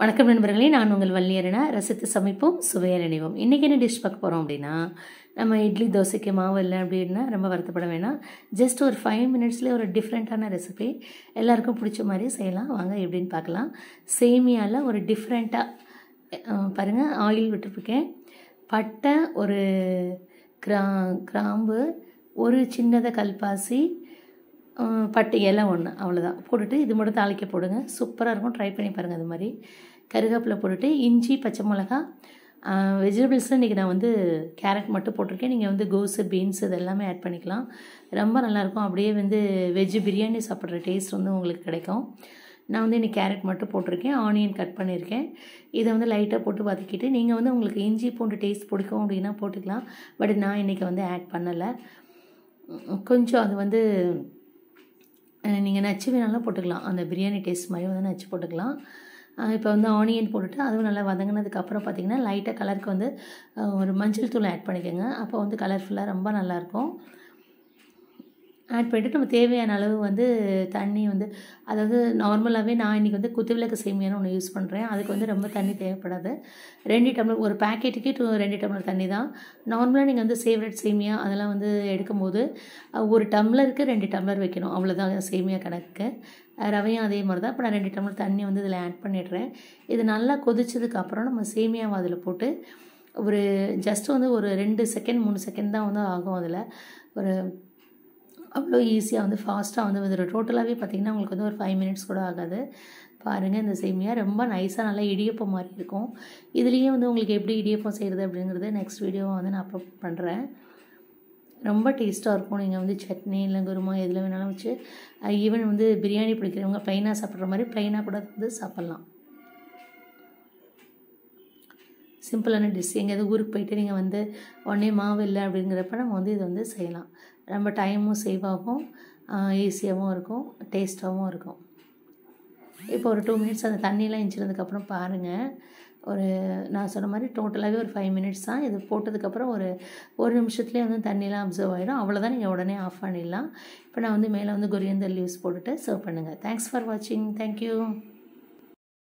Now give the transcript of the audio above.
வணக்கம் நண்பர்களே நான் உங்கள் வள்ளியரனா ரசித்து சமைப்போம் சுவையல் நினைவோம் இன்றைக்கி என்ன டிஷ் பார்க்க போகிறோம் அப்படின்னா நம்ம இட்லி தோசைக்கு மாவு இல்லை அப்படின்னா ரொம்ப வருத்தப்பட வேணாம் ஜஸ்ட் ஒரு ஃபைவ் மினிட்ஸ்லேயே ஒரு டிஃப்ரெண்ட்டான ரெசிபி எல்லாருக்கும் பிடிச்ச மாதிரி செய்யலாம் வாங்க எப்படின்னு பார்க்கலாம் சேமியாவில் ஒரு டிஃப்ரெண்ட்டாக பாருங்கள் ஆயில் விட்டுருக்கேன் பட்டை ஒரு கிரா கிராம்பு ஒரு சின்னதாக கல்பாசி பட்டு இலை ஒன்று அவ்வளோதான் போட்டுட்டு இது மட்டும் தாளிக்க போடுங்க சூப்பராக இருக்கும் ட்ரை பண்ணி பாருங்கள் அது மாதிரி கருவேப்பிலை போட்டுட்டு இஞ்சி பச்சை மிளகா வெஜிடபிள்ஸ் இன்றைக்கி நான் வந்து கேரட் மட்டும் போட்டிருக்கேன் நீங்கள் வந்து கோஸு பீன்ஸ் இது எல்லாமே ஆட் பண்ணிக்கலாம் ரொம்ப நல்லாயிருக்கும் அப்படியே வந்து வெஜ்ஜு பிரியாணி சாப்பிட்ற டேஸ்ட் வந்து உங்களுக்கு கிடைக்கும் நான் வந்து இன்றைக்கி கேரட் மட்டும் போட்டிருக்கேன் ஆனியன் கட் பண்ணியிருக்கேன் இதை வந்து லைட்டாக போட்டு வதக்கிட்டு நீங்கள் வந்து உங்களுக்கு இஞ்சி பூண்டு டேஸ்ட் பிடிக்கும் அப்படின்னா போட்டுக்கலாம் பட் நான் இன்றைக்கி வந்து ஆட் பண்ணலை கொஞ்சம் அது வந்து நீங்கள் நச்சு வேணாலும் போட்டுக்கலாம் அந்த பிரியாணி டேஸ்ட் மாதிரி வந்து நச்சு போட்டுக்கலாம் இப்போ வந்து ஆனியன் போட்டுட்டு அதுவும் நல்லா வதங்கினதுக்கப்புறம் பார்த்திங்கன்னா லைட்டாக கலருக்கு வந்து ஒரு மஞ்சள் தூள் ஆட் பண்ணிக்கோங்க அப்போ வந்து கலர்ஃபுல்லாக ரொம்ப நல்லாயிருக்கும் ஆட் பண்ணிவிட்டு நம்ம தேவையான அளவு வந்து தண்ணி வந்து அதாவது நார்மலாகவே நான் இன்றைக்கி வந்து குத்துவிளக்கு சேமியான்னு ஒன்று யூஸ் பண்ணுறேன் அதுக்கு வந்து ரொம்ப தண்ணி தேவைப்படாது ரெண்டு டம்ளர் ஒரு பேக்கெட்டுக்கே டூ ரெண்டு டம்ளர் தண்ணி தான் நார்மலாக நீங்கள் வந்து சேவரட் சேமியா அதெல்லாம் வந்து எடுக்கும்போது ஒரு டம்ளருக்கு ரெண்டு டம்ளர் வைக்கணும் அவ்வளோதான் சேமியா கணக்கு ரவையும் அதே மாதிரி தான் இப்போ நான் ரெண்டு டம்ளர் தண்ணி வந்து இதில் ஆட் பண்ணிடுறேன் இது நல்லா கொதிச்சதுக்கப்புறம் நம்ம சேமியாவை அதில் போட்டு ஒரு ஜஸ்ட் வந்து ஒரு ரெண்டு செகண்ட் மூணு செகண்ட் தான் வந்து ஆகும் அதில் ஒரு அவ்வளோ ஈஸியாக வந்து ஃபாஸ்ட்டாக வந்து வந்துடும் டோட்டலாகவே பார்த்திங்கன்னா உங்களுக்கு வந்து ஒரு ஃபைவ் மினிட்ஸ் கூட ஆகாது பாருங்கள் இந்த சேமியா ரொம்ப நைஸாக நல்லா இடியப்பம் மாதிரி இருக்கும் இதுலேயே வந்து உங்களுக்கு எப்படி இடியப்பம் செய்கிறது அப்படிங்கிறது நெக்ஸ்ட் வீடியோவை வந்து நான் அப்லோட் பண்ணுறேன் ரொம்ப டேஸ்ட்டாக இருக்கும் நீங்கள் வந்து சட்னி இல்லை குருமா எதில் வேணாலும் வச்சு ஈவன் வந்து பிரியாணி பிடிக்கிறவங்க ப்ளைனாக சாப்பிட்ற மாதிரி ப்ளைனாக கூட வந்து சாப்பிட்லாம் சிம்பிளான டிஷ் எங்கேயாவது ஊருக்கு போயிட்டு நீங்கள் வந்து உடனே மாவு இல்லை அப்படிங்கிறப்ப நம்ம வந்து இதை வந்து செய்யலாம் ரொம்ப டைமும் சேவ் ஆகும் ஈஸியாகவும் இருக்கும் டேஸ்ட்டாகவும் இருக்கும் இப்போ ஒரு டூ மினிட்ஸ் அந்த தண்ணியெலாம் இஞ்சினதுக்கப்புறம் பாருங்கள் ஒரு நான் சொன்ன மாதிரி டோட்டலாகவே ஒரு ஃபைவ் மினிட்ஸ் தான் இது போட்டதுக்கப்புறம் ஒரு ஒரு நிமிஷத்துலேயே வந்து தண்ணியெலாம் அப்சர்வ் ஆகிடும் அவ்வளோதான் நீங்கள் உடனே ஆஃப் பண்ணிடலாம் இப்போ நான் வந்து மேலே வந்து கொரியந்தல் லீவ்ஸ் போட்டுட்டு சர்வ் பண்ணுங்கள் தேங்க்ஸ் ஃபார் வாட்சிங் தேங்க்யூ